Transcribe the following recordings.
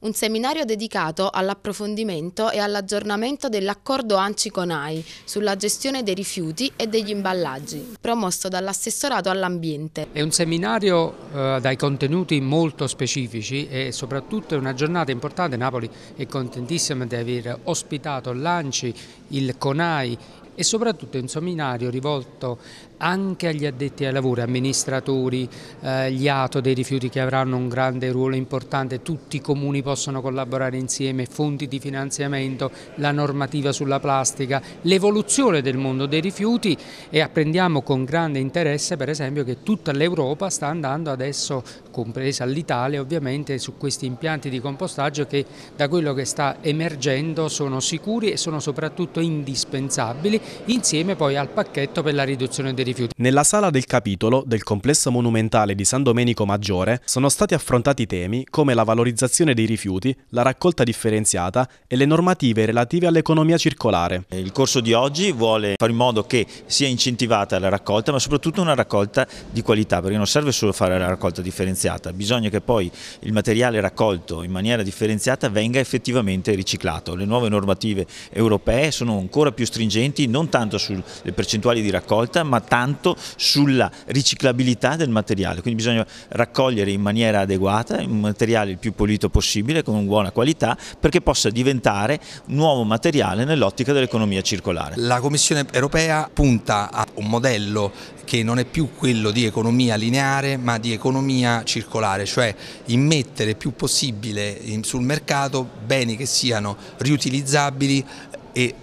un seminario dedicato all'approfondimento e all'aggiornamento dell'accordo ANCI-CONAI sulla gestione dei rifiuti e degli imballaggi, promosso dall'assessorato all'ambiente. È un seminario eh, dai contenuti molto specifici e soprattutto è una giornata importante. Napoli è contentissima di aver ospitato l'ANCI, il CONAI, e soprattutto è un seminario rivolto anche agli addetti ai lavori, amministratori, eh, gli ATO dei rifiuti che avranno un grande ruolo importante, tutti i comuni possono collaborare insieme, fonti di finanziamento, la normativa sulla plastica, l'evoluzione del mondo dei rifiuti e apprendiamo con grande interesse per esempio che tutta l'Europa sta andando adesso, compresa l'Italia ovviamente, su questi impianti di compostaggio che da quello che sta emergendo sono sicuri e sono soprattutto indispensabili insieme poi al pacchetto per la riduzione dei rifiuti. Nella sala del capitolo del complesso monumentale di San Domenico Maggiore sono stati affrontati temi come la valorizzazione dei rifiuti, la raccolta differenziata e le normative relative all'economia circolare. Il corso di oggi vuole fare in modo che sia incentivata la raccolta ma soprattutto una raccolta di qualità perché non serve solo fare la raccolta differenziata, bisogna che poi il materiale raccolto in maniera differenziata venga effettivamente riciclato. Le nuove normative europee sono ancora più stringenti non tanto sulle percentuali di raccolta ma tanto sulla riciclabilità del materiale, quindi bisogna raccogliere in maniera adeguata un materiale il più pulito possibile con buona qualità perché possa diventare nuovo materiale nell'ottica dell'economia circolare. La Commissione europea punta a un modello che non è più quello di economia lineare ma di economia circolare, cioè immettere più possibile sul mercato beni che siano riutilizzabili e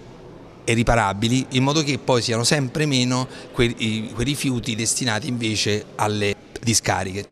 e riparabili in modo che poi siano sempre meno quei, quei rifiuti destinati invece alle discariche.